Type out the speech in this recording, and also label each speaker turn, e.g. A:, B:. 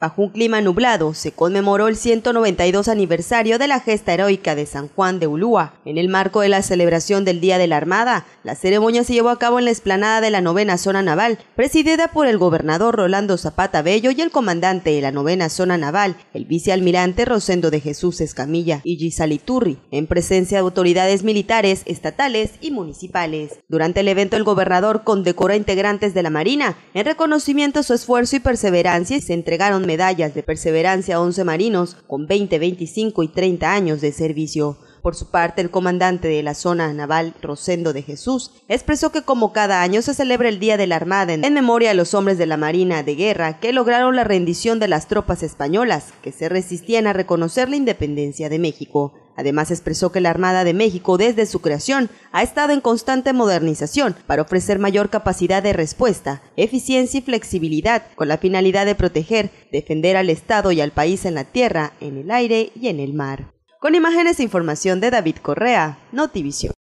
A: Bajo un clima nublado, se conmemoró el 192 aniversario de la gesta heroica de San Juan de Ulúa. En el marco de la celebración del Día de la Armada, la ceremonia se llevó a cabo en la explanada de la novena zona naval, presidida por el gobernador Rolando Zapata Bello y el comandante de la novena zona naval, el vicealmirante Rosendo de Jesús Escamilla y Gisaliturri, en presencia de autoridades militares, estatales y municipales. Durante el evento, el gobernador condecoró a integrantes de la Marina en reconocimiento a su esfuerzo y perseverancia y se entregaron medallas de perseverancia a 11 marinos con 20, 25 y 30 años de servicio. Por su parte, el comandante de la zona naval, Rosendo de Jesús, expresó que como cada año se celebra el Día de la Armada en memoria a los hombres de la Marina de Guerra que lograron la rendición de las tropas españolas que se resistían a reconocer la independencia de México. Además, expresó que la Armada de México desde su creación ha estado en constante modernización para ofrecer mayor capacidad de respuesta, eficiencia y flexibilidad con la finalidad de proteger, defender al Estado y al país en la tierra, en el aire y en el mar. Con imágenes e información de David Correa, Notivision.